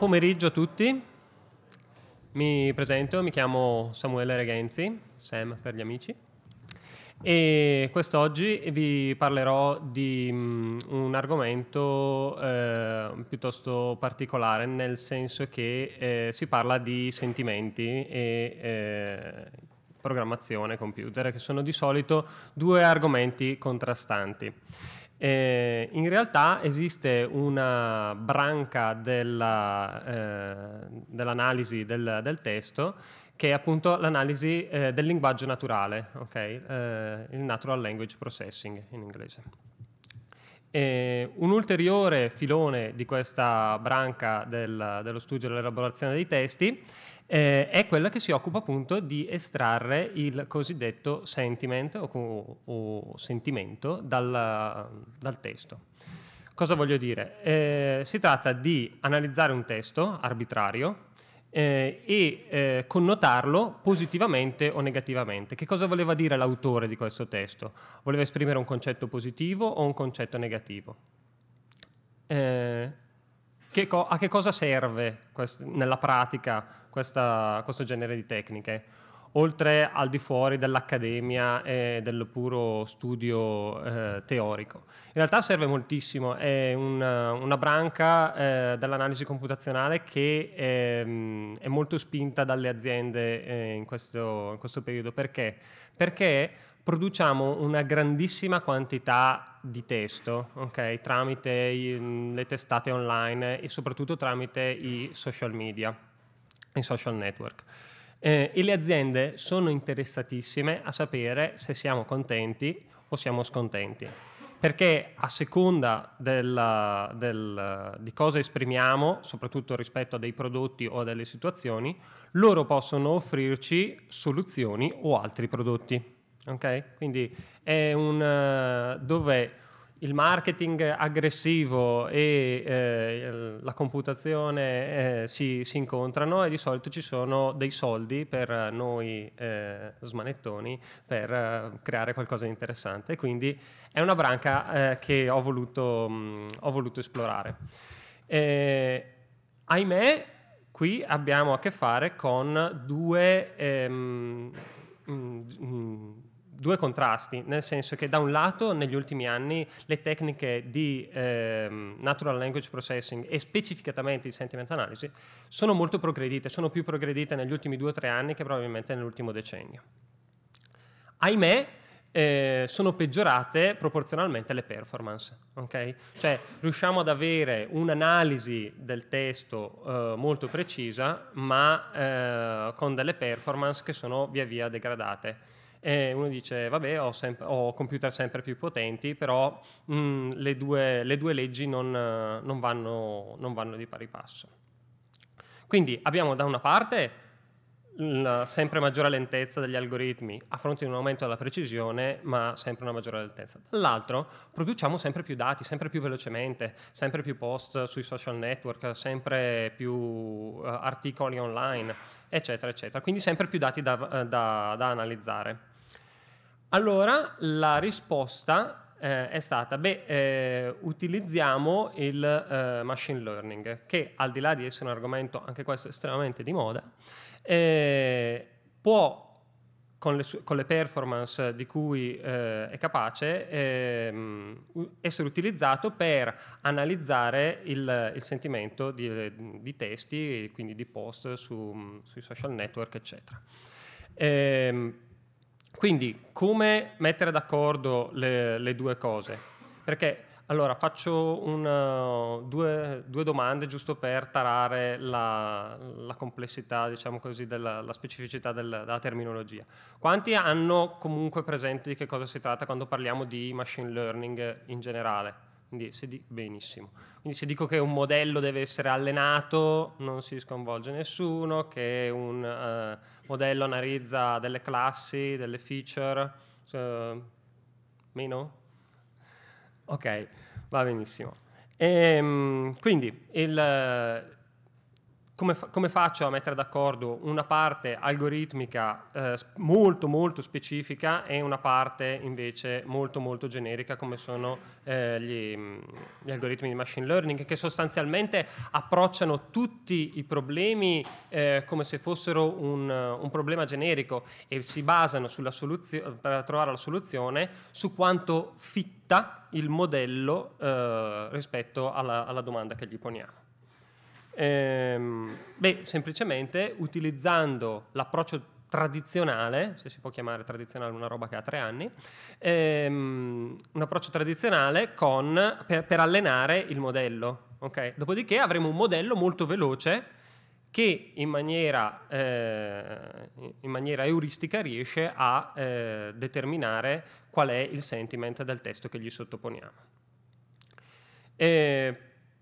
pomeriggio a tutti. Mi presento, mi chiamo Samuele Regenzi, Sam per gli amici, e quest'oggi vi parlerò di mm, un argomento eh, piuttosto particolare, nel senso che eh, si parla di sentimenti e eh, programmazione computer, che sono di solito due argomenti contrastanti. Eh, in realtà esiste una branca della, eh, dell'analisi del, del, testo che è appunto l'analisi eh, del linguaggio naturale, okay? Eh, il Natural Language Processing in inglese. E un ulteriore filone di questa branca del, dello studio e dell'elaborazione dei testi eh, è quella che si occupa appunto di estrarre il cosiddetto sentiment o, o sentimento dal, dal testo. Cosa voglio dire? Eh, si tratta di analizzare un testo arbitrario eh, e eh, connotarlo positivamente o negativamente. Che cosa voleva dire l'autore di questo testo? Voleva esprimere un concetto positivo o un concetto negativo? Eh, che co- a che cosa serve quest- nella pratica questa, questo genere di tecniche? Oltre al di fuori dell'accademia e del puro studio eh, teorico. In realtà serve moltissimo, è una, una branca eh, dell'analisi computazionale che è, ehm, è molto spinta dalle aziende eh, in, questo, in questo periodo. Perché? Perché produciamo una grandissima quantità di testo okay, tramite i, le testate online e soprattutto tramite i social media, i social network. Eh, e le aziende sono interessatissime a sapere se siamo contenti o siamo scontenti, perché a seconda del, del, di cosa esprimiamo, soprattutto rispetto a dei prodotti o a delle situazioni, loro possono offrirci soluzioni o altri prodotti. Ok? Quindi è un eh, dove il marketing aggressivo e eh, la computazione eh, si, si, incontrano e di solito ci sono dei soldi per noi eh, smanettoni per eh, creare qualcosa di interessante. Quindi è una branca eh, che ho voluto, mh, ho voluto esplorare. ahimè, qui abbiamo a che fare con due... Ehm, mh, mh, due contrasti, nel senso che da un lato negli ultimi anni le tecniche di eh, natural language processing e specificatamente di sentiment analysis sono molto progredite, sono più progredite negli ultimi due o tre anni che probabilmente nell'ultimo decennio. Ahimè, eh, sono peggiorate proporzionalmente le performance. Okay? Cioè riusciamo ad avere un'analisi del testo eh, molto precisa, ma eh, con delle performance che sono via via degradate e uno dice vabbè ho, sem- ho computer sempre più potenti, però mh, mm, le, due, le, due, leggi non, non, vanno, non vanno di pari passo. Quindi abbiamo da una parte la sempre maggiore lentezza degli algoritmi a fronte di un aumento della precisione, ma sempre una maggiore lentezza. Dall'altro, produciamo sempre più dati, sempre più velocemente, sempre più post sui social network, sempre più uh, articoli online, eccetera, eccetera. Quindi sempre più dati da, da, da analizzare. Allora la risposta eh, è stata, beh, eh, utilizziamo il eh, machine learning, che al di là di essere un argomento, anche questo estremamente di moda, eh, può con le, con le, performance di cui eh, è capace, eh, essere utilizzato per analizzare il, il sentimento di, di, testi, quindi di post su, sui social network, eccetera. Eh, quindi come mettere d'accordo le, le due cose? Perché allora faccio una, uh, due, due, domande giusto per tarare la, la complessità, diciamo così, della la specificità del, della terminologia. Quanti hanno comunque presente di che cosa si tratta quando parliamo di machine learning in generale? Quindi se, di- Quindi se dico che un modello deve essere allenato, non si sconvolge nessuno, che un uh, modello analizza delle classi, delle feature, uh, eh, meno? Ok, va benissimo. E, ehm, quindi il, come, fa- come, faccio a mettere d'accordo una parte algoritmica eh, molto molto specifica e una parte invece molto molto generica come sono eh, gli, mm, gli, algoritmi di machine learning che sostanzialmente approcciano tutti i problemi eh, come se fossero un, un, problema generico e si basano soluzio- per trovare la soluzione su quanto fitta il modello eh, rispetto alla, alla domanda che gli poniamo. Ehm, beh, semplicemente utilizzando l'approccio tradizionale, se si può chiamare tradizionale una roba che ha tre anni, ehm, un approccio tradizionale con, per, per, allenare il modello. Okay? Dopodiché avremo un modello molto veloce che in maniera, eh, in maniera euristica riesce a eh, determinare qual è il sentiment del testo che gli sottoponiamo. E eh,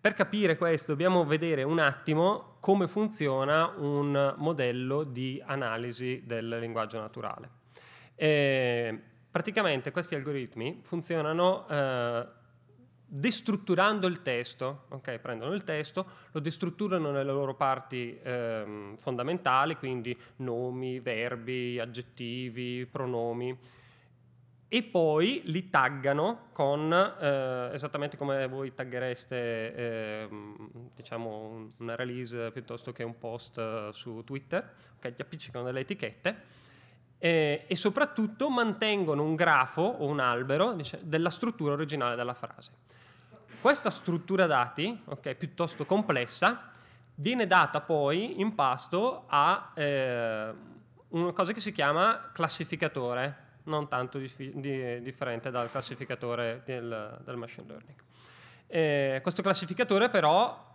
per capire questo dobbiamo vedere un attimo come funziona un modello di analisi del linguaggio naturale. E eh, praticamente questi algoritmi funzionano eh, destrutturando il testo, okay? prendono il testo, lo destrutturano nelle loro parti eh, fondamentali, quindi nomi, verbi, aggettivi, pronomi e poi li taggano con eh, esattamente come voi taggereste eh, diciamo una release piuttosto che un post eh, su Twitter, okay, ti appiccicano delle etichette eh, e soprattutto mantengono un grafo o un albero dice, della struttura originale della frase. Questa struttura dati, okay, piuttosto complessa, viene data poi in pasto a eh, una cosa che si chiama classificatore non tanto dif- di- differente dal classificatore del, del machine learning. Eh, questo classificatore però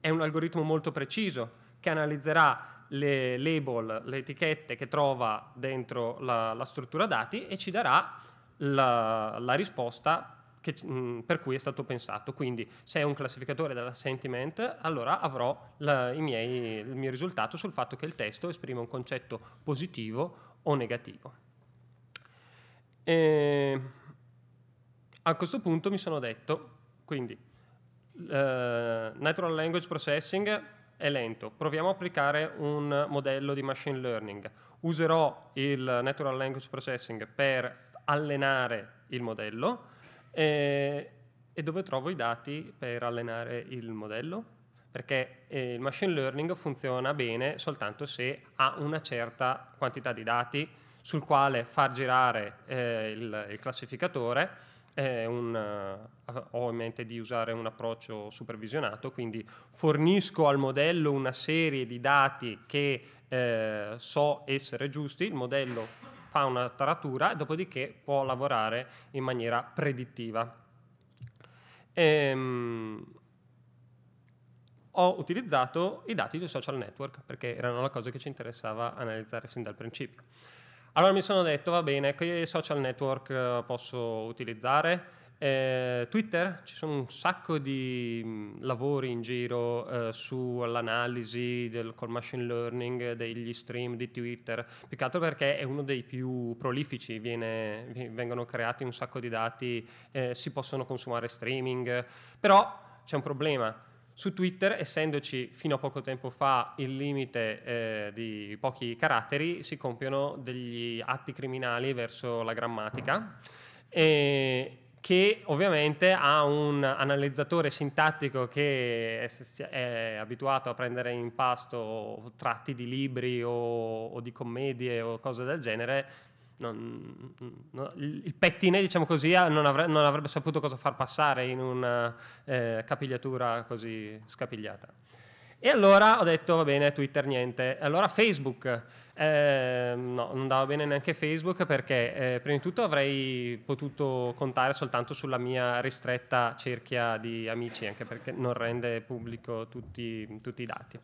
è un algoritmo molto preciso che analizzerà le label, le etichette che trova dentro la, la struttura dati e ci darà la, la risposta che, mh, mm, per cui è stato pensato. Quindi se è un classificatore della sentiment, allora avrò la, miei, il mio risultato sul fatto che il testo esprime un concetto positivo o negativo. E a questo punto mi sono detto, quindi, uh, Natural Language Processing è lento, proviamo a applicare un modello di machine learning. Userò il Natural Language Processing per allenare il modello e, e dove trovo i dati per allenare il modello? Perché eh, il machine learning funziona bene soltanto se ha una certa quantità di dati sul quale far girare eh, il, il, classificatore. Un, eh, ho in mente di usare un approccio supervisionato, quindi fornisco al modello una serie di dati che eh, so essere giusti, il modello fa una taratura e dopodiché può lavorare in maniera predittiva. Ehm, ho utilizzato i dati dei social network perché erano la cosa che ci interessava analizzare sin dal principio. Allora mi sono detto, va bene, che social network eh, posso utilizzare? Eh, Twitter, ci sono un sacco di mm, lavori in giro eh, sull'analisi del, col machine learning degli stream di Twitter, più perché è uno dei più prolifici, viene, vengono creati un sacco di dati, eh, si possono consumare streaming, però c'è un problema su Twitter, essendoci fino a poco tempo fa il limite eh, di pochi caratteri, si compiono degli atti criminali verso la grammatica, eh, che ovviamente ha un analizzatore sintattico che è, è, abituato a prendere in pasto tratti di libri o, o di commedie o cose del genere, non, no, il pettine, diciamo così, ah, non, avre, non, avrebbe saputo cosa far passare in una eh, capigliatura così scapigliata. E allora ho detto, va bene, Twitter niente. Allora Facebook, eh, no, non andava bene neanche Facebook perché eh, prima di tutto avrei potuto contare soltanto sulla mia ristretta cerchia di amici, anche perché non rende pubblico tutti, tutti i dati.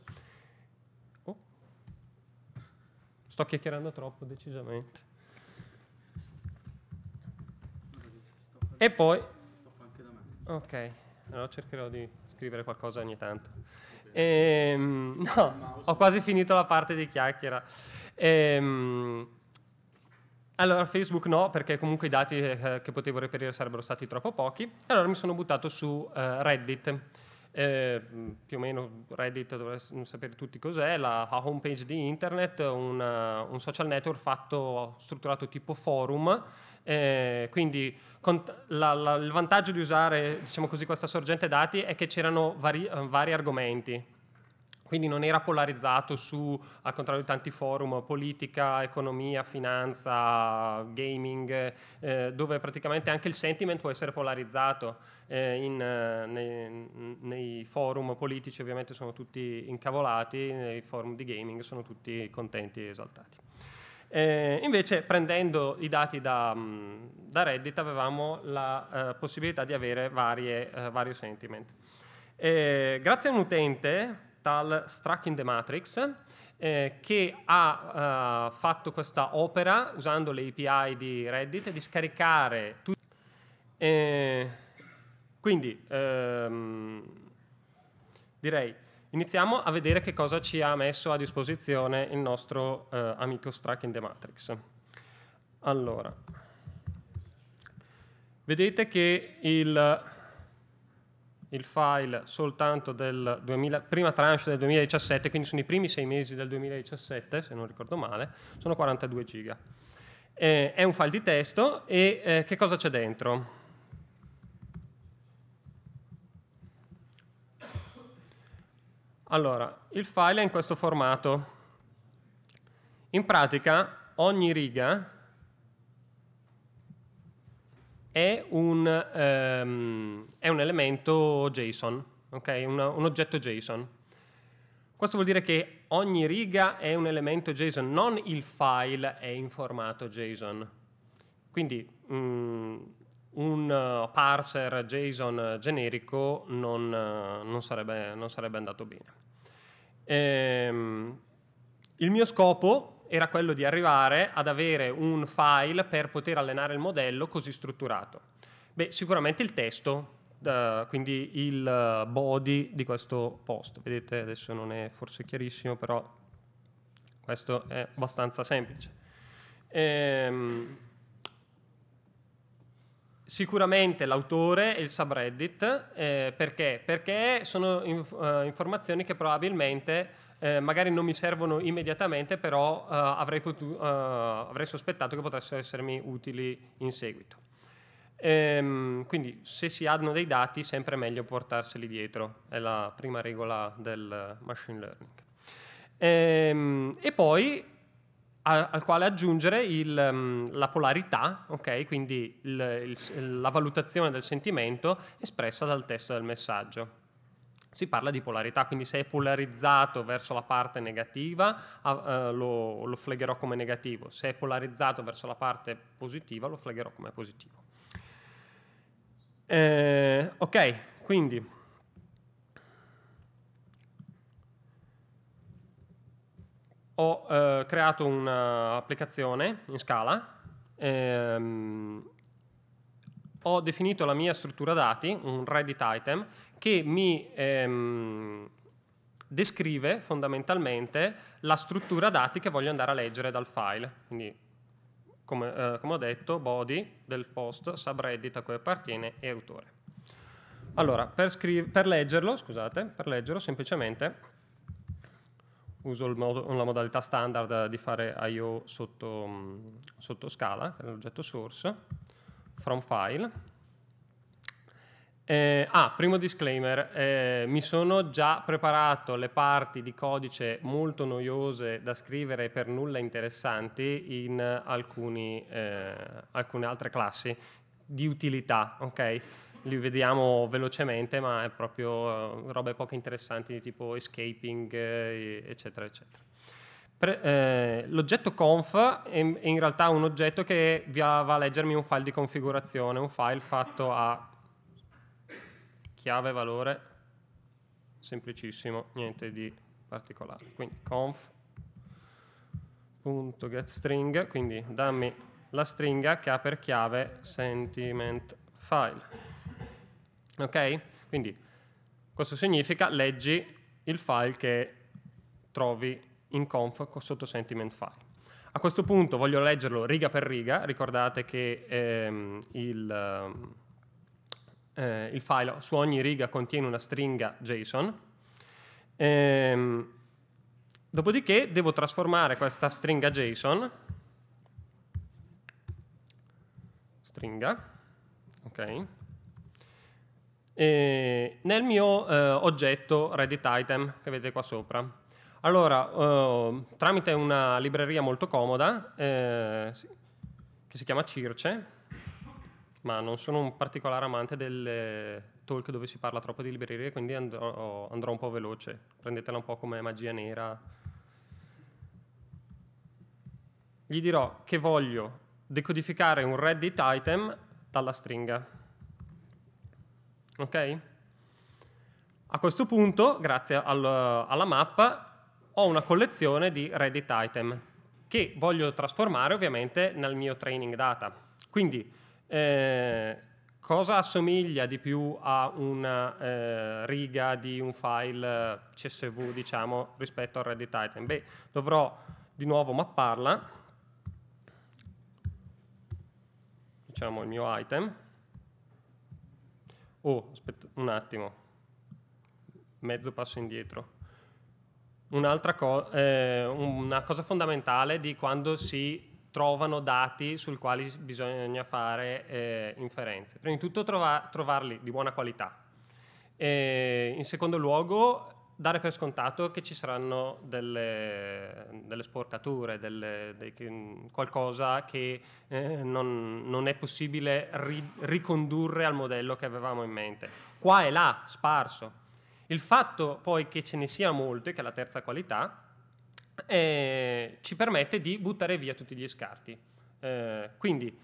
Oh. Sto chiacchierando troppo decisamente. E poi... Ok, allora cercherò di scrivere qualcosa ogni tanto. Ehm, no, ho quasi finito la parte di chiacchiera. Ehm, allora, Facebook no, perché comunque i dati eh, che potevo reperire sarebbero stati troppo pochi. Allora mi sono buttato su eh, Reddit. Eh, più o meno Reddit dovreste sapere tutti cos'è, la, la homepage di internet, una, un social network fatto, strutturato tipo forum eh, quindi con, la, la, il vantaggio di usare diciamo così, questa sorgente dati è che c'erano vari, eh, vari argomenti quindi non era polarizzato su, al contrario di tanti forum, politica, economia, finanza, gaming, eh, dove praticamente anche il sentiment può essere polarizzato. Eh, in, eh, nei, nei, forum politici ovviamente sono tutti incavolati, nei forum di gaming sono tutti contenti e esaltati. Eh, invece prendendo i dati da, mm, da Reddit avevamo la eh, possibilità di avere varie, eh, vari sentiment. Eh, grazie a un utente, tal Struck in the Matrix, eh, che ha eh, fatto questa opera usando le API di Reddit di scaricare tutti quindi ehm, direi Iniziamo a vedere che cosa ci ha messo a disposizione il nostro eh, amico Strack in The Matrix. Allora, vedete che il, il file soltanto del 2000, prima tranche del 2017, quindi sono i primi sei mesi del 2017, se non ricordo male, sono 42 giga. Eh, è un file di testo e eh, che cosa c'è dentro? Allora, il file è in questo formato. In pratica ogni riga è un, um, è un elemento JSON, okay? un, un oggetto JSON. Questo vuol dire che ogni riga è un elemento JSON, non il file è in formato JSON. Quindi mh, mm, un eh, parser JSON eh, generico non, eh, non, sarebbe, non sarebbe, andato bene. Ehm, il mio scopo era quello di arrivare ad avere un file per poter allenare il modello così strutturato. Beh, sicuramente il testo, eh, quindi il body di questo post. Vedete, adesso non è forse chiarissimo, però questo è abbastanza semplice. Ehm, Sicuramente l'autore e il subreddit, eh, perché? Perché sono in, uh, eh, informazioni che probabilmente eh, magari non mi servono immediatamente, però uh, avrei, potu- uh, avrei, sospettato che potessero essermi utili in seguito. Ehm, quindi se si hanno dei dati, sempre è meglio portarseli dietro, è la prima regola del machine learning. Ehm, e poi al quale aggiungere il, mm, la polarità, okay? quindi il, il, la valutazione del sentimento espressa dal testo del messaggio. Si parla di polarità, quindi se è polarizzato verso la parte negativa ah, eh, lo, lo flegherò come negativo, se è polarizzato verso la parte positiva lo flegherò come positivo. Eh, ok, quindi ho eh, creato un'applicazione in Scala, ehm, ho definito la mia struttura dati, un Reddit item, che mi ehm, descrive fondamentalmente la struttura dati che voglio andare a leggere dal file. Quindi, come, eh, come ho detto, body del post, subreddit a cui appartiene e autore. Allora, per, per leggerlo, scusate, per leggerlo semplicemente uso modo, la modalità standard di fare IO sotto, mm, sotto scala, che è l'oggetto source, from file. Eh, ah, primo disclaimer, eh, mi sono già preparato le parti di codice molto noiose da scrivere e per nulla interessanti in alcuni, eh, alcune altre classi di utilità, ok? li vediamo velocemente, ma è proprio eh, robe poco interessanti tipo escaping, eh, eccetera, eccetera. Pre, eh, l'oggetto conf è in realtà un oggetto che va a leggermi un file di configurazione, un file fatto a chiave valore semplicissimo, niente di particolare. Quindi conf.getString, quindi dammi la stringa che ha per chiave sentiment file. Ok? Quindi questo significa leggi il file che trovi in conf sotto sentiment file. A questo punto voglio leggerlo riga per riga, ricordate che ehm, il, eh, il, file su ogni riga contiene una stringa JSON, ehm, dopodiché devo trasformare questa stringa JSON, stringa, ok, eh, nel mio eh, oggetto Reddit Item che vedete qua sopra. Allora, eh, tramite una libreria molto comoda eh, che si chiama Circe, ma non sono un particolare amante delle talk dove si parla troppo di librerie, quindi andrò, andrò un po' veloce, prendetela un po' come magia nera. Gli dirò che voglio decodificare un Reddit item dalla stringa ok? A questo punto, grazie al, alla mappa, ho una collezione di Reddit item che voglio trasformare ovviamente nel mio training data. Quindi, eh, cosa assomiglia di più a una eh, riga di un file eh, CSV, diciamo, rispetto al Reddit item? Beh, dovrò di nuovo mapparla, diciamo il mio item, oh, aspetta un attimo, mezzo passo indietro. Un'altra co- eh, una cosa fondamentale di quando si trovano dati sui quali bisogna fare eh, inferenze. Prima di tutto trova- trovarli di buona qualità. Eh, in secondo luogo dare per scontato che ci saranno delle, delle sporcature, delle, dei, qualcosa che eh, non, non, è possibile ri, ricondurre al modello che avevamo in mente. Qua e là, sparso. Il fatto poi che ce ne sia molte, che è la terza qualità, eh, ci permette di buttare via tutti gli scarti. Eh, quindi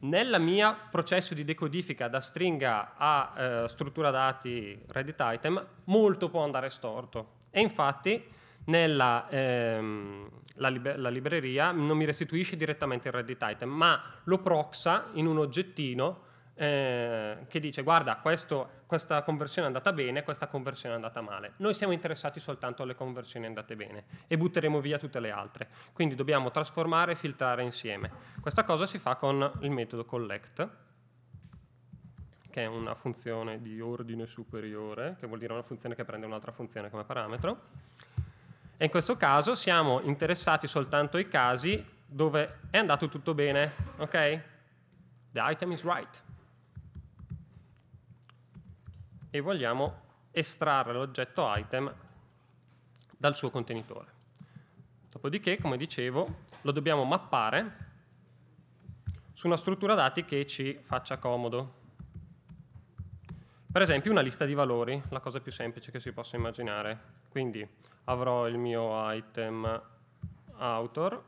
nella mia processo di decodifica da stringa a eh, struttura dati Reddit item, molto può andare storto. E infatti nella, ehm, la, libe- la libreria non mi restituisce direttamente il Reddit item, ma lo proxa in un oggettino eh, che dice guarda questo, questa conversione è andata bene, questa conversione è andata male. Noi siamo interessati soltanto alle conversioni andate bene e butteremo via tutte le altre. Quindi dobbiamo trasformare e filtrare insieme. Questa cosa si fa con il metodo collect che è una funzione di ordine superiore, che vuol dire una funzione che prende un'altra funzione come parametro. E in questo caso siamo interessati soltanto ai casi dove è andato tutto bene, ok? The item is right e vogliamo estrarre l'oggetto item dal suo contenitore. Dopodiché, come dicevo, lo dobbiamo mappare su una struttura dati che ci faccia comodo. Per esempio una lista di valori, la cosa più semplice che si possa immaginare. Quindi avrò il mio item author,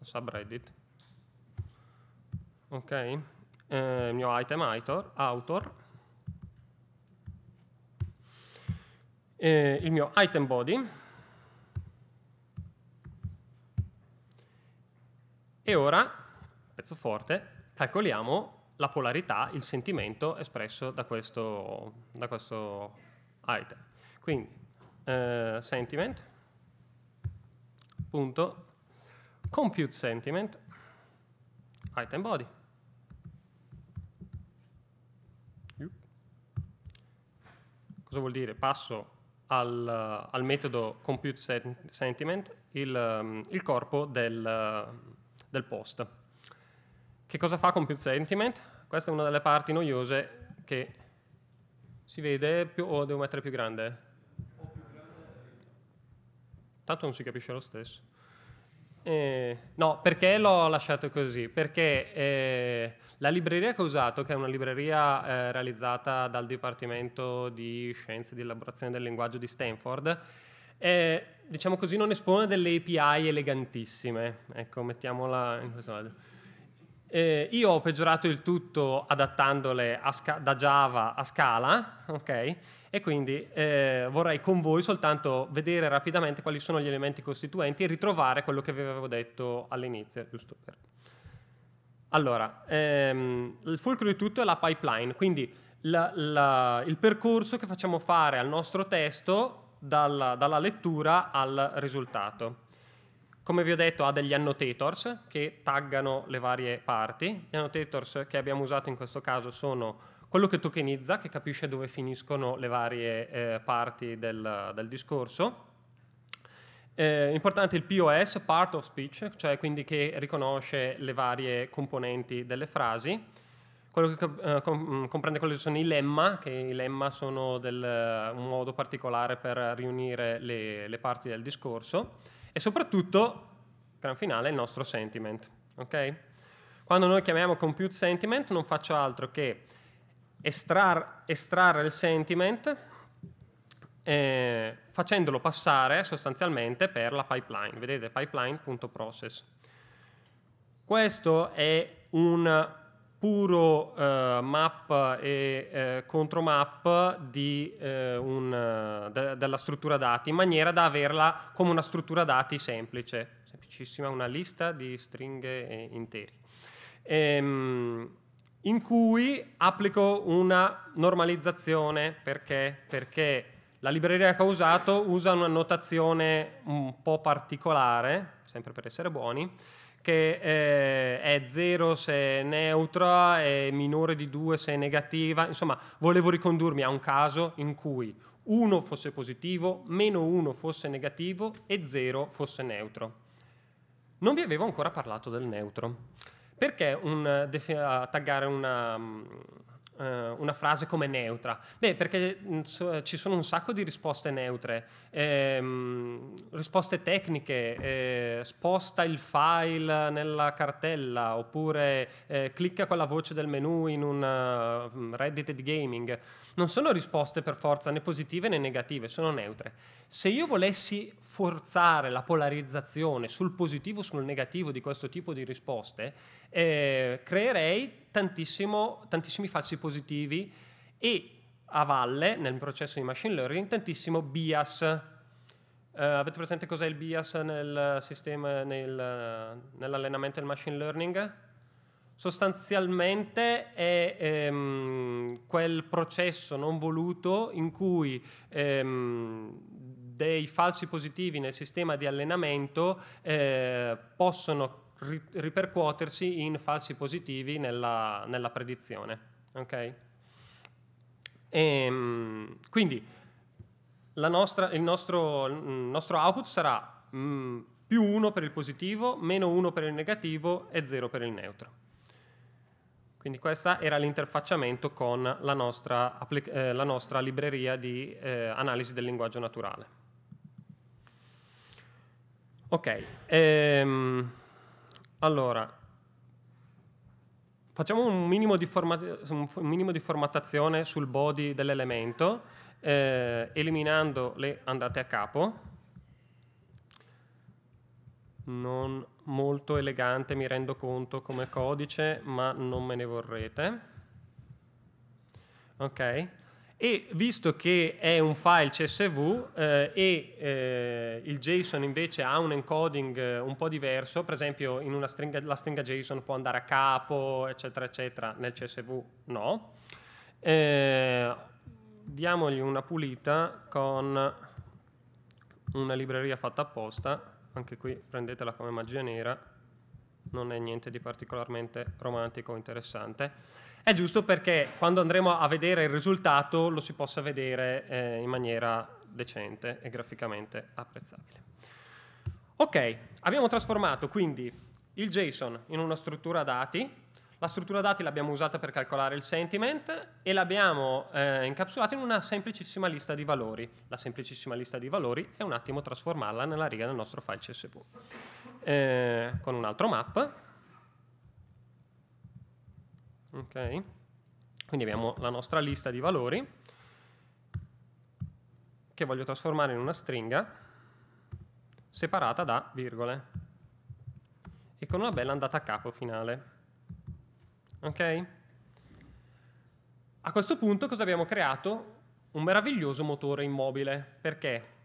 subreddit, ok? Eh, il mio item author, author eh, il mio item body e ora, pezzo forte, calcoliamo la polarità, il sentimento espresso da questo, da questo item. Quindi eh, sentiment punto compute sentiment item body. Cosa vuol dire? Passo al, al metodo compute sentiment il, um, il, corpo del, uh, del post. Che cosa fa compute sentiment? Questa è una delle parti noiose che si vede più, o devo mettere più grande? Tanto non si capisce lo stesso. Eh, no, perché l'ho lasciato così? Perché eh, la libreria che ho usato, che è una libreria eh, realizzata dal Dipartimento di Scienze di Elaborazione del Linguaggio di Stanford, eh, diciamo così, non espone delle API elegantissime. Ecco, mettiamola in questo modo. Eh, io ho peggiorato il tutto adattandole Sca- da Java a Scala, ok? E quindi eh, vorrei con voi soltanto vedere rapidamente quali sono gli elementi costituenti e ritrovare quello che vi avevo detto all'inizio, giusto per... Allora, ehm, il fulcro di tutto è la pipeline, quindi la, la, il percorso che facciamo fare al nostro testo dalla, dalla lettura al risultato. Come vi ho detto ha degli annotators che taggano le varie parti. Gli annotators che abbiamo usato in questo caso sono quello che tokenizza, che capisce dove finiscono le varie eh, parti del, del discorso. Eh, importante il POS, part of speech, cioè quindi che riconosce le varie componenti delle frasi. Quello che eh, com- mm, comprende quelli che sono i lemma, che i lemma sono del, un modo particolare per riunire le, le parti del discorso e soprattutto, gran finale, il nostro sentiment. Okay? Quando noi chiamiamo compute sentiment non faccio altro che estrar, estrarre il sentiment eh, facendolo passare sostanzialmente per la pipeline. Vedete pipeline.process. Questo è un puro eh, map e eh, contromap di, eh, un, eh, da, della struttura dati, in maniera da averla come una struttura dati semplice, semplicissima, una lista di stringhe e interi. Ehm, in cui applico una normalizzazione perché? perché la libreria che ho usato usa una notazione un po' particolare, sempre per essere buoni, che eh, è 0 se è neutra, è minore di 2 se è negativa. Insomma, volevo ricondurmi a un caso in cui 1 fosse positivo, meno 1 fosse negativo e 0 fosse neutro. Non vi avevo ancora parlato del neutro. Perché un, eh, taggare una, mm, eh, una frase come neutra? Beh, perché mm, ci sono un sacco di risposte neutre, ehm, risposte tecniche, eh, sposta il file nella cartella oppure eh, clicca con la voce del menu in un eh, mm, Reddit di gaming. Non sono risposte per forza né positive né negative, sono neutre. Se io volessi forzare la polarizzazione sul positivo o sul negativo di questo tipo di risposte, eh, creerei tantissimi falsi positivi e a valle, nel processo di machine learning, tantissimo bias. Uh, avete presente cos'è il bias nel sistema, nel, nell'allenamento del machine learning? Sostanzialmente è ehm, quel processo non voluto in cui ehm, dei falsi positivi nel sistema di allenamento eh, possono ri- ripercuotersi in falsi positivi nella, nella predizione. Ok? E, ehm, quindi nostra, il, nostro, il, nostro, output sarà mh, mm, più 1 per il positivo, meno 1 per il negativo e 0 per il neutro. Quindi questo era l'interfacciamento con la nostra, eh, la nostra libreria di eh, analisi del linguaggio naturale. Ok, ehm, allora, facciamo un minimo di, format- un minimo di formattazione sul body dell'elemento, eh, eliminando le andate a capo. Non molto elegante, mi rendo conto, come codice, ma non me ne vorrete. Ok? e visto che è un file CSV eh, e eh, il JSON invece ha un encoding eh, un po' diverso, per esempio stringa, la stringa JSON può andare a capo, eccetera, eccetera, nel CSV no, eh, diamogli una pulita con una libreria fatta apposta, anche qui prendetela come magia nera, non è niente di particolarmente romantico o interessante è giusto perché quando andremo a vedere il risultato lo si possa vedere eh, in maniera decente e graficamente apprezzabile. Ok, abbiamo trasformato quindi il JSON in una struttura dati, la struttura dati l'abbiamo usata per calcolare il sentiment e l'abbiamo eh, incapsulata in una semplicissima lista di valori. La semplicissima lista di valori è un attimo trasformarla nella riga del nostro file CSV. Eh, con un altro map Okay. Quindi abbiamo la nostra lista di valori che voglio trasformare in una stringa separata da virgole e con una bella andata a capo finale. Ok? A questo punto cosa abbiamo creato? Un meraviglioso motore immobile. Perché?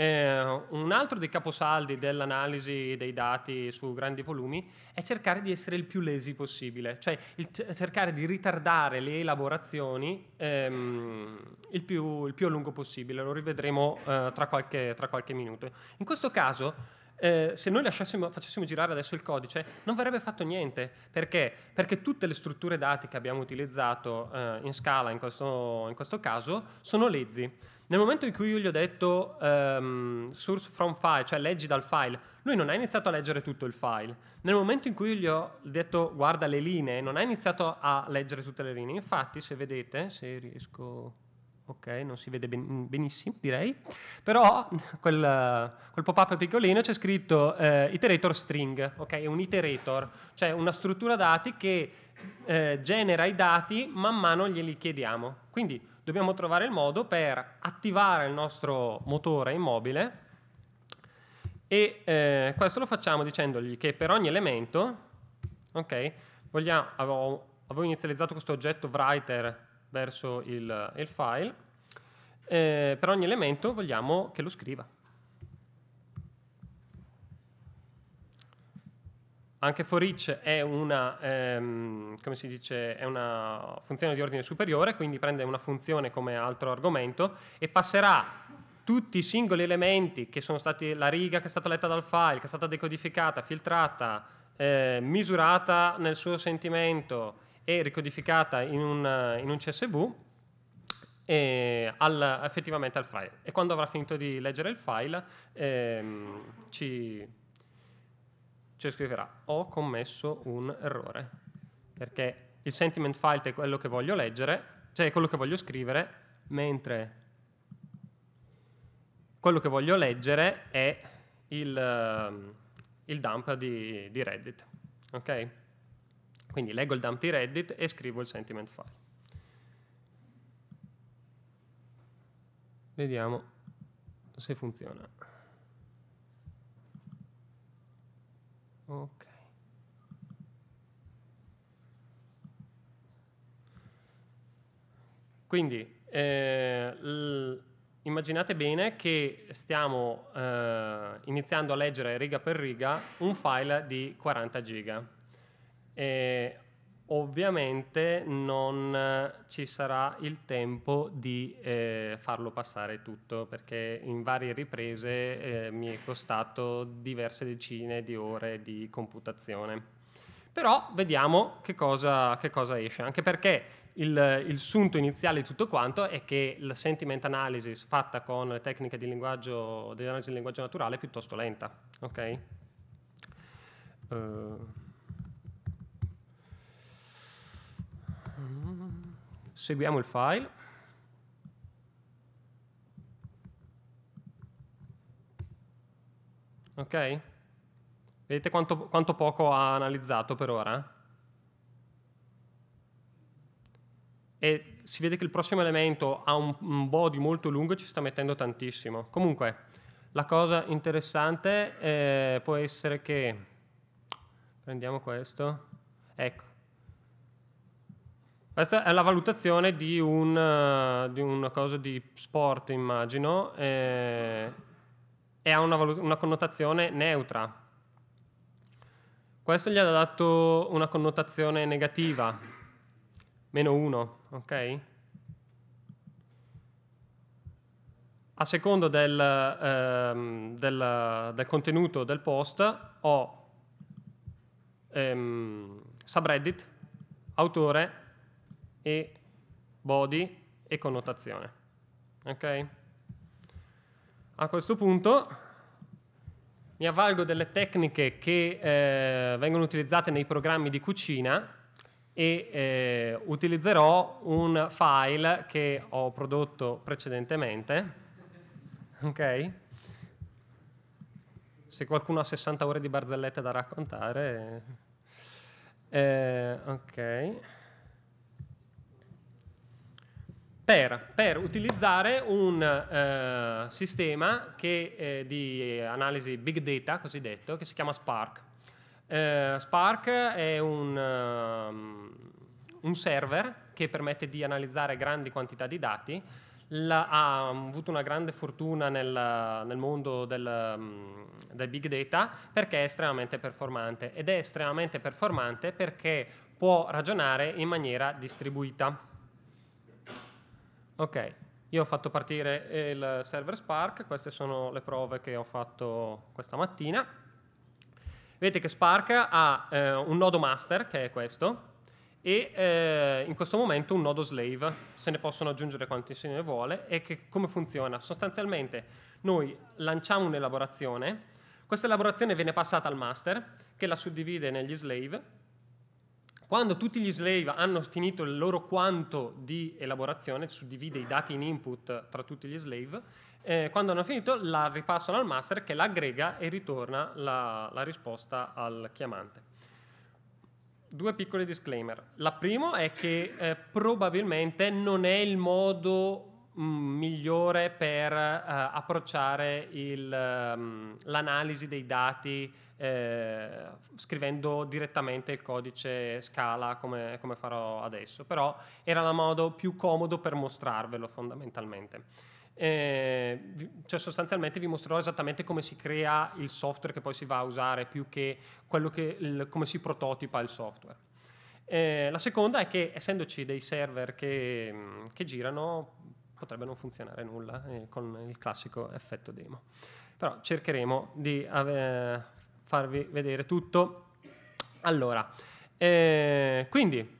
Eh, un altro dei caposaldi dell'analisi dei dati su grandi volumi è cercare di essere il più lesi possibile, cioè c- cercare di ritardare le elaborazioni ehm, il, più, il, più, a lungo possibile, lo rivedremo eh, tra, qualche, tra qualche minuto. In questo caso eh, se noi facessimo girare adesso il codice non verrebbe fatto niente perché, perché tutte le strutture dati che abbiamo utilizzato eh, in scala in questo, in questo, caso sono lezzi nel momento in cui io gli ho detto um, source from file, cioè leggi dal file, lui non ha iniziato a leggere tutto il file. Nel momento in cui io gli ho detto guarda le linee, non ha iniziato a leggere tutte le linee. Infatti, se vedete, se riesco ok, non si vede benissimo direi, però quel, quel pop-up piccolino c'è scritto eh, iterator string, ok, è un iterator, cioè una struttura dati che eh, genera i dati man mano glieli chiediamo. Quindi dobbiamo trovare il modo per attivare il nostro motore immobile e eh, questo lo facciamo dicendogli che per ogni elemento, ok, vogliamo, avevo, avevo inizializzato questo oggetto writer verso il, il file, eh, per ogni elemento vogliamo che lo scriva. Anche for each è una, ehm, dice, è una funzione di ordine superiore, quindi prende una funzione come altro argomento e passerà tutti i singoli elementi che sono stati la riga che è stata letta dal file, che è stata decodificata, filtrata, eh, misurata nel suo sentimento e ricodificata in un, in un CSV al, effettivamente al file. E quando avrà finito di leggere il file ehm, ci, cioè scriverà ho commesso un errore, perché il sentiment file è quello che voglio leggere, cioè è quello che voglio scrivere, mentre quello che voglio leggere è il, ehm, il dump di, di Reddit. ok Quindi leggo il dump di Reddit e scrivo il sentiment file. Vediamo se funziona. Ok. Quindi eh, immaginate bene che stiamo eh, iniziando a leggere riga per riga un file di 40 giga. E eh, ovviamente non eh, ci sarà il tempo di eh, farlo passare tutto perché in varie riprese eh, mi è costato diverse decine di ore di computazione. Però vediamo che cosa, che cosa esce, anche perché il, il, sunto iniziale di tutto quanto è che la sentiment analysis fatta con le tecniche di, linguaggio, di analisi del linguaggio naturale è piuttosto lenta. Okay? Uh. seguiamo il file. Ok? Vedete quanto, quanto poco ha analizzato per ora? E si vede che il prossimo elemento ha un, un body molto lungo e ci sta mettendo tantissimo. Comunque, la cosa interessante eh, può essere che... Prendiamo questo. Ecco, questa è la valutazione di, un, eh, di una cosa di sport, immagino, e, e ha una, valut- una connotazione neutra. Questo gli ha dato una connotazione negativa, meno 1, ok? A seconda del, ehm, del, del contenuto del post ho ehm, subreddit, autore, e body e connotazione. Ok? A questo punto mi avvalgo delle tecniche che eh, vengono utilizzate nei programmi di cucina e eh, utilizzerò un file che ho prodotto precedentemente. Ok? Se qualcuno ha 60 ore di barzellette da raccontare... Eh, ok. per, per, utilizzare un eh, sistema che, eh, di analisi big data cosiddetto che si chiama Spark. Eh, Spark è un, um, un, server che permette di analizzare grandi quantità di dati, La, ha avuto una grande fortuna nel, nel mondo del, ehm, del big data perché è estremamente performante ed è estremamente performante perché può ragionare in maniera distribuita. Ok, io ho fatto partire eh, il server Spark, queste sono le prove che ho fatto questa mattina. Vedete che Spark ha eh, un nodo master, che è questo, e eh, in questo momento un nodo slave, se ne possono aggiungere quanti se ne vuole, e che, come funziona? Sostanzialmente noi lanciamo un'elaborazione, questa elaborazione viene passata al master, che la suddivide negli slave, quando tutti gli slave hanno finito il loro quanto di elaborazione, suddivide i dati in input tra tutti gli slave, eh, quando hanno finito la ripassano al master che l'aggrega e ritorna la, la risposta al chiamante. Due piccoli disclaimer. La prima è che eh, probabilmente non è il modo Mm, migliore per uh, approcciare il, um, l'analisi dei dati eh, scrivendo direttamente il codice scala come, come, farò adesso, però era il modo più comodo per mostrarvelo fondamentalmente. Eh, cioè sostanzialmente vi mostrerò esattamente come si crea il software che poi si va a usare più che, che il, come si prototipa il software. Eh, la seconda è che essendoci dei server che, mm, che girano potrebbe non funzionare nulla eh, con il classico effetto demo. Però cercheremo di ave- farvi vedere tutto. Allora, eh, quindi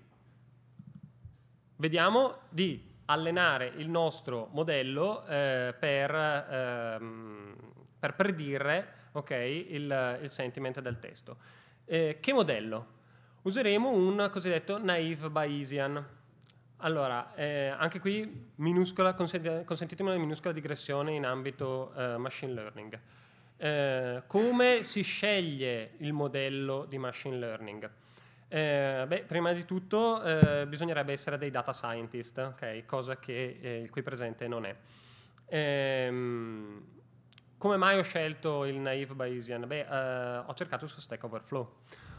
vediamo di allenare il nostro modello eh, per, ehm, per, predire okay, il, il, sentiment del testo. Eh, che modello? Useremo un cosiddetto naive Bayesian. Allora, eh, anche qui minuscola, consentitemi una minuscola digressione in ambito eh, machine learning. Eh, come si sceglie il modello di machine learning? Eh, beh, prima di tutto eh, bisognerebbe essere dei data scientist, okay? cosa che eh, il qui presente non è. Ehm, come mai ho scelto il naive Bayesian? Beh, ho cercato su Stack Overflow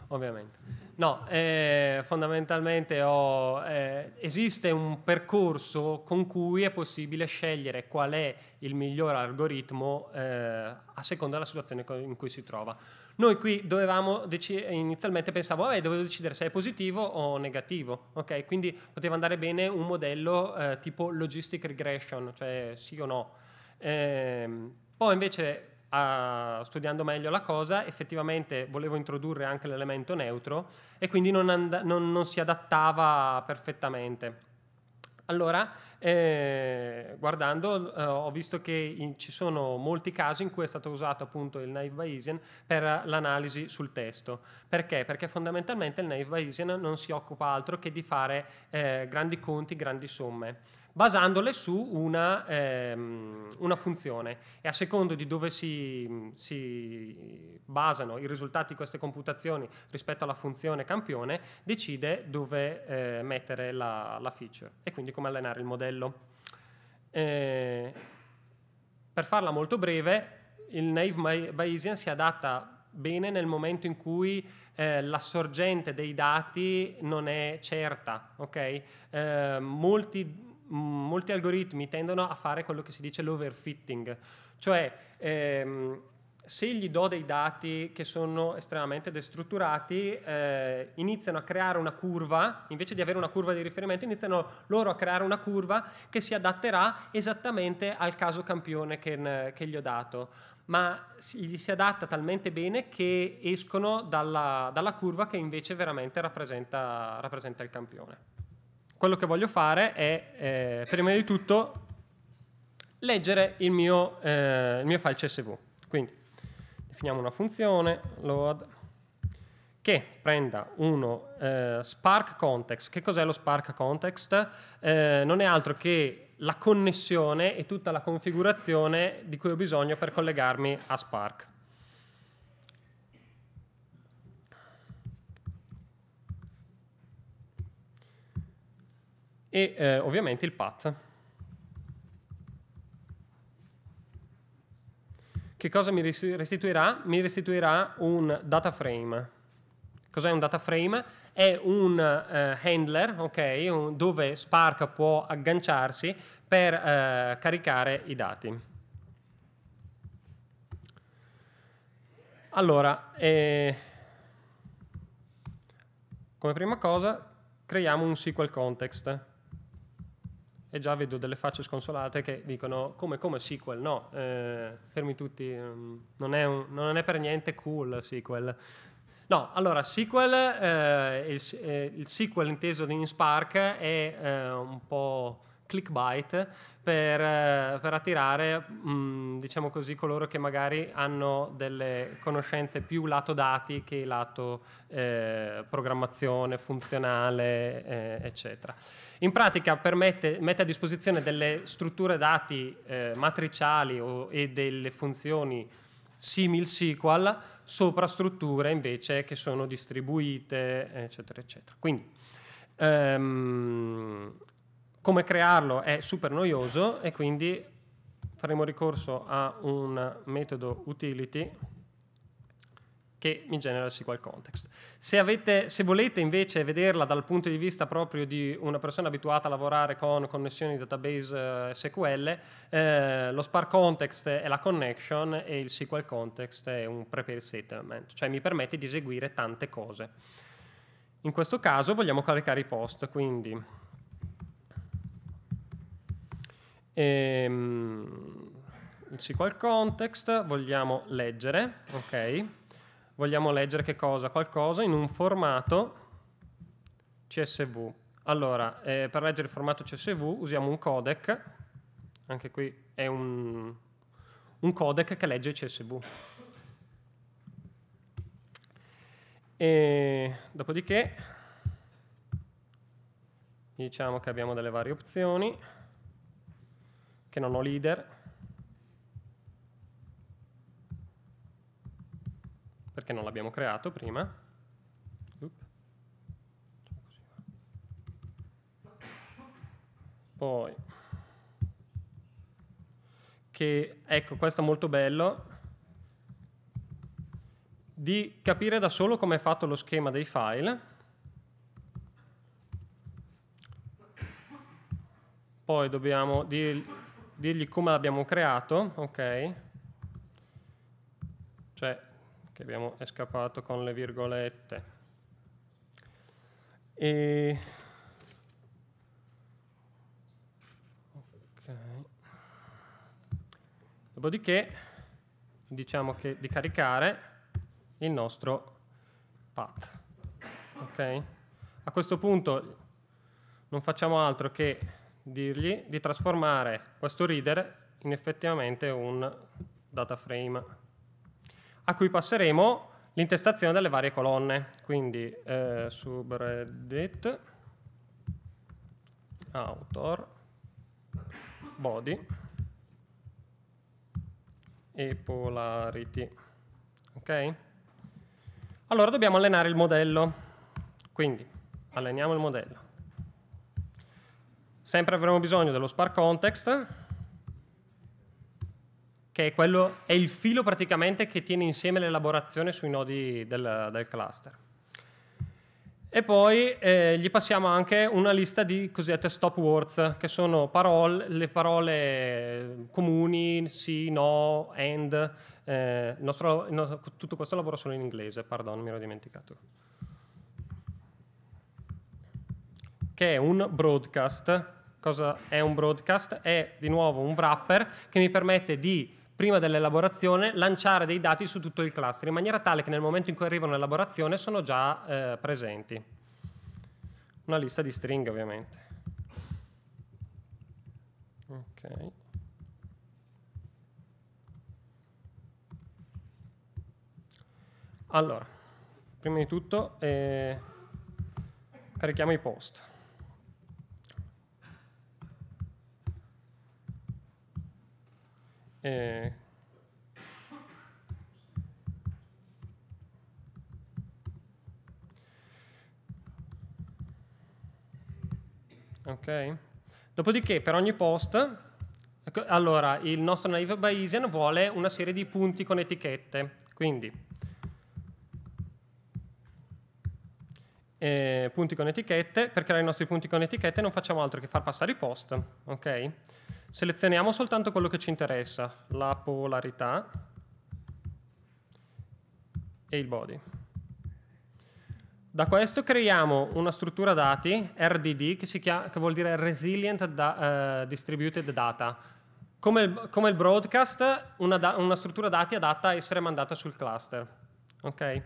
ovviamente. No, eh, fondamentalmente ho, eh, esiste un percorso con cui è possibile scegliere qual è il miglior algoritmo eh, a seconda della situazione in cui si trova. Noi qui dovevamo, deci- inizialmente pensavo, vabbè, dovevo decidere se è positivo o negativo, ok? Quindi poteva andare bene un modello eh, tipo logistic regression, cioè sì o no. Ehm, poi invece a, studiando meglio la cosa, effettivamente volevo introdurre anche l'elemento neutro e quindi non, and- non, non si adattava perfettamente. Allora, eh, guardando, eh, ho visto che in, ci sono molti casi in cui è stato usato appunto il naive Bayesian per l'analisi sul testo. Perché? Perché fondamentalmente il naive Bayesian non si occupa altro che di fare eh, grandi conti, grandi somme basandole su una, ehm, una, funzione e a secondo di dove si, si, basano i risultati di queste computazioni rispetto alla funzione campione decide dove eh, mettere la, la, feature e quindi come allenare il modello. Eh, per farla molto breve, il naive Bayesian si adatta bene nel momento in cui eh, la sorgente dei dati non è certa. Okay? Eh, molti molti algoritmi tendono a fare quello che si dice l'overfitting, cioè ehm, se gli do dei dati che sono estremamente destrutturati, eh, iniziano a creare una curva, invece di avere una curva di riferimento, iniziano loro a creare una curva che si adatterà esattamente al caso campione che, che gli ho dato, ma gli si adatta talmente bene che escono dalla, dalla curva che invece veramente rappresenta, rappresenta il campione quello che voglio fare è, eh, prima di tutto, leggere il mio, eh, il mio file CSV. Quindi definiamo una funzione, load, che prenda uno eh, Spark Context. Che cos'è lo Spark Context? Eh, non è altro che la connessione e tutta la configurazione di cui ho bisogno per collegarmi a Spark. e eh, ovviamente il path. Che cosa mi restituirà? Mi restituirà un data frame. Cos'è un data frame? È un eh, handler, ok, un, dove Spark può agganciarsi per eh, caricare i dati. Allora, eh, come prima cosa creiamo un SQL context e già vedo delle facce sconsolate che dicono come, come sequel, no, eh, fermi tutti, mm, non è, un, non è, per niente cool sequel. No, allora sequel, eh, il, eh, il, sequel inteso in Spark è eh, un po' clickbait per, eh, per attirare, mh, mm, diciamo così, coloro che magari hanno delle conoscenze più lato dati che lato eh, programmazione funzionale, eh, eccetera. In pratica permette, mette a disposizione delle strutture dati eh, matriciali o, e delle funzioni simil SQL sopra strutture invece che sono distribuite, eccetera, eccetera. Quindi, Um, come crearlo è super noioso e quindi faremo ricorso a un metodo utility che mi genera il SQL context. Se, avete, se, volete invece vederla dal punto di vista proprio di una persona abituata a lavorare con connessioni database eh, SQL, eh, lo Spark Context è la connection e il SQL Context è un prepare settlement, cioè mi permette di eseguire tante cose. In questo caso vogliamo caricare i post, quindi Ehm, il SQL context vogliamo leggere, ok? Vogliamo leggere che cosa? Qualcosa in un formato CSV. Allora, eh, per leggere il formato CSV usiamo un codec, anche qui è un, un codec che legge CSV. E dopodiché diciamo che abbiamo delle varie opzioni che non ho leader, perché non l'abbiamo creato prima. Poi, che ecco, questo è molto bello, di capire da solo come è fatto lo schema dei file. Poi dobbiamo dire dirgli come l'abbiamo creato, ok? Cioè, che abbiamo escapato con le virgolette. E... Okay. Dopodiché diciamo che di caricare il nostro path. Ok? A questo punto non facciamo altro che dirgli di trasformare questo reader in effettivamente un data frame a cui passeremo l'intestazione delle varie colonne quindi eh, subreddit author body e polarity ok? allora dobbiamo allenare il modello quindi alleniamo il modello sempre avremo bisogno dello spark context, che è, quello, è il filo praticamente che tiene insieme l'elaborazione sui nodi del, del cluster. E poi eh, gli passiamo anche una lista di cosiddette stop words, che sono parole, le parole comuni, sì, no, and. Eh, nostro, no, tutto questo lavoro solo in inglese, pardon, mi ero dimenticato. Che è un broadcast Cosa è un broadcast? È di nuovo un wrapper che mi permette di prima dell'elaborazione lanciare dei dati su tutto il cluster in maniera tale che nel momento in cui arrivano all'elaborazione sono già eh, presenti. Una lista di stringhe ovviamente. Okay. Allora, prima di tutto eh, carichiamo i post. Eh, ok? Dopodiché per ogni post, ecco, allora il nostro naive Bayesian vuole una serie di punti con etichette, quindi eh, punti con etichette, per creare i nostri punti con etichette non facciamo altro che far passare i post, ok? Selezioniamo soltanto quello che ci interessa, la polarità e il body. Da questo creiamo una struttura dati, RDD, che, chiama, che vuol dire Resilient da, uh, Distributed Data. Come il, come il broadcast, una, da, una, struttura dati adatta a essere mandata sul cluster. Okay?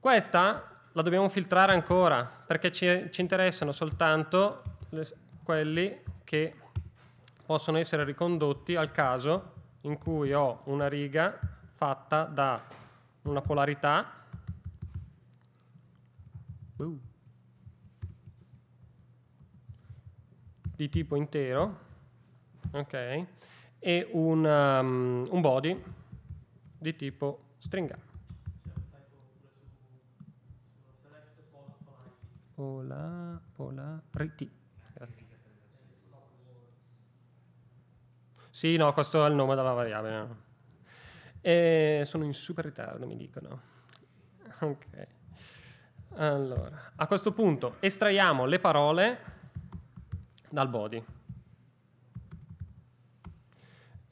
Questa la dobbiamo filtrare ancora, perché ci, ci interessano soltanto le, quelli che possono essere ricondotti al caso in cui ho una riga fatta da una polarità di tipo intero okay, e un, um, un body di tipo stringa. Pola, pola, riti. Grazie. Sì, no, questo è il nome della variabile. E sono in super ritardo, mi dicono. Ok. Allora, a questo punto estraiamo le parole dal body.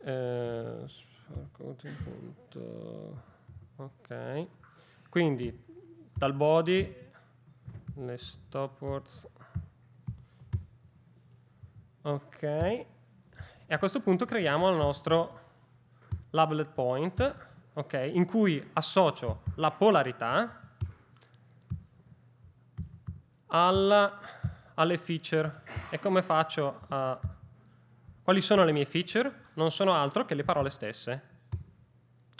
Eh, ok. Quindi dal body le stop words. Ok. E a questo punto creiamo il nostro lablet point, okay, in cui associo la polarità alla, alle feature. E come faccio a... Quali sono le mie feature? Non sono altro che le parole stesse.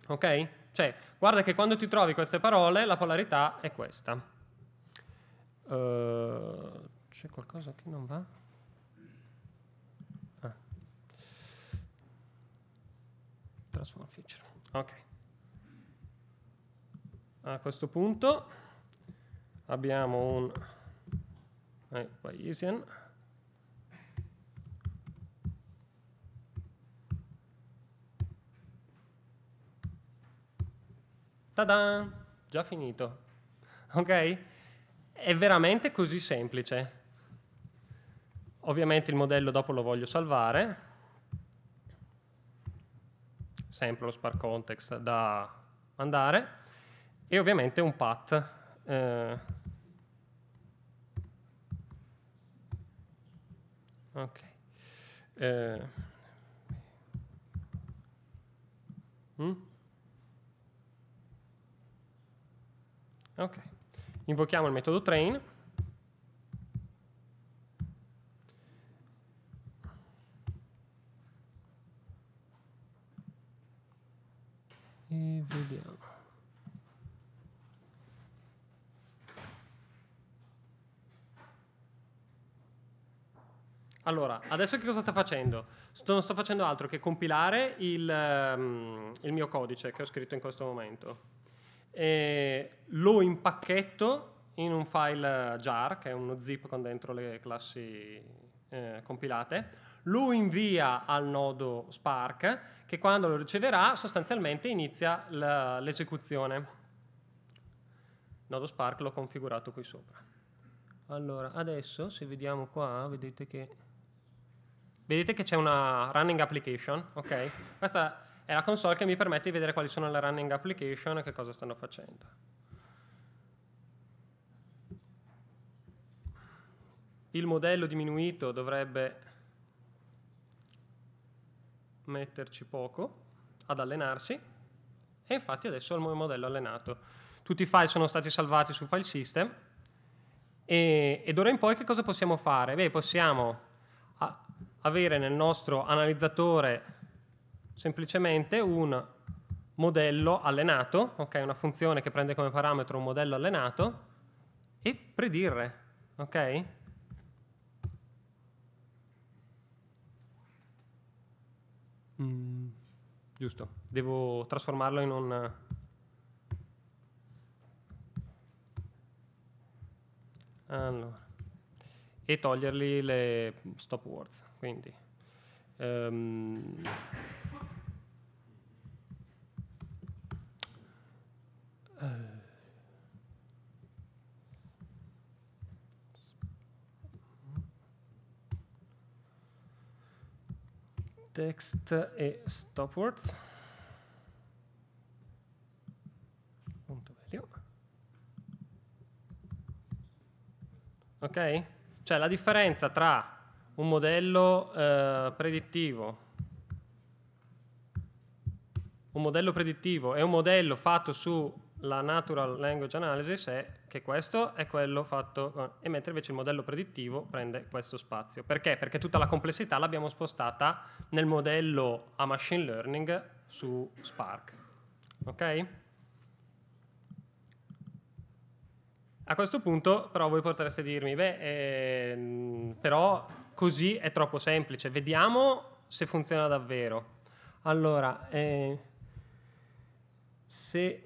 Ok? Cioè, guarda che quando ti trovi queste parole, la polarità è questa. Uh, c'è qualcosa che non va? transform feature. Ok. A questo punto abbiamo un Bayesian eh, Tada! Già finito. Ok? È veramente così semplice. Ovviamente il modello dopo lo voglio salvare, sempre lo Spark Context da mandare e ovviamente un path eh, ok eh, mm? ok invochiamo il metodo train E vediamo. Allora, adesso che cosa sto facendo? Sto, non sto facendo altro che compilare il, um, il mio codice che ho scritto in questo momento. E lo impacchetto in un file jar, che è uno zip con dentro le classi eh, compilate lo invia al nodo Spark che quando lo riceverà sostanzialmente inizia l'esecuzione. Il nodo Spark l'ho configurato qui sopra. Allora, adesso se vediamo qua, vedete che, vedete che c'è una running application, ok? Questa è la console che mi permette di vedere quali sono le running application e che cosa stanno facendo. Il modello diminuito dovrebbe metterci poco ad allenarsi e infatti adesso ho il mio modello allenato. Tutti i file sono stati salvati sul file system e, ed ora in poi che cosa possiamo fare? Beh, possiamo avere nel nostro analizzatore semplicemente un modello allenato, okay, una funzione che prende come parametro un modello allenato e predire. Okay? Mm, giusto, devo trasformarlo in un... Allora. E togliergli le stop words, quindi... Um, uh. text e stop words. Ok? Cioè la differenza tra un modello eh, predittivo un modello predittivo è un modello fatto su la natural language analysis è che questo è quello fatto e mentre invece il modello predittivo prende questo spazio. Perché? Perché tutta la complessità l'abbiamo spostata nel modello a machine learning su Spark. Ok? A questo punto però voi potreste dirmi, beh, eh, però così è troppo semplice, vediamo se funziona davvero. Allora, eh, se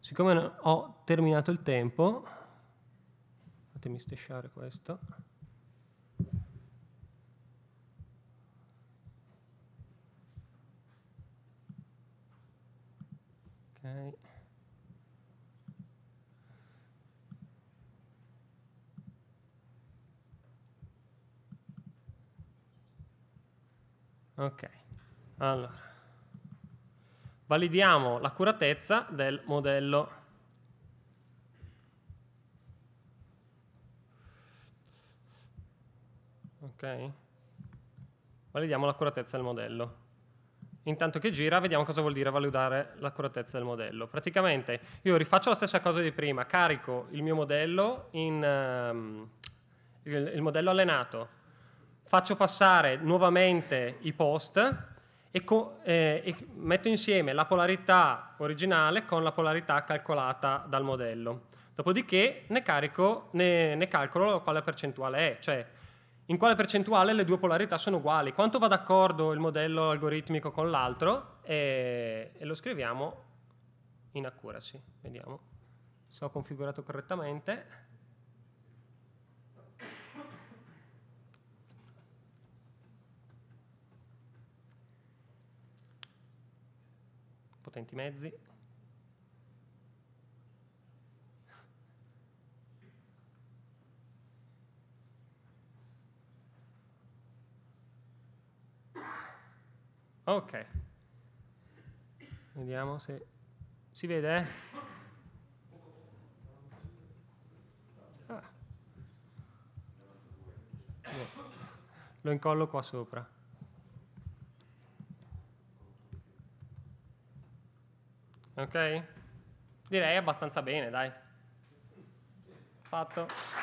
Siccome ho terminato il tempo, fatemi stesciare questo. Ok. Ok, allora validiamo l'accuratezza del modello. Ok? Validiamo l'accuratezza del modello. Intanto che gira vediamo cosa vuol dire valutare l'accuratezza del modello. Praticamente io rifaccio la stessa cosa di prima, carico il mio modello in um, il, il modello allenato, faccio passare nuovamente i post e, eh, e metto insieme la polarità originale con la polarità calcolata dal modello. Dopodiché ne, carico, ne, ne calcolo quale percentuale è, cioè in quale percentuale le due polarità sono uguali, quanto va d'accordo il modello algoritmico con l'altro e, e, lo scriviamo in accuracy. Vediamo se ho configurato correttamente. potenti mezzi. Ok, vediamo se si vede. Eh. Ah. Lo incollo qua sopra. Ok? Direi abbastanza bene, dai. Fatto.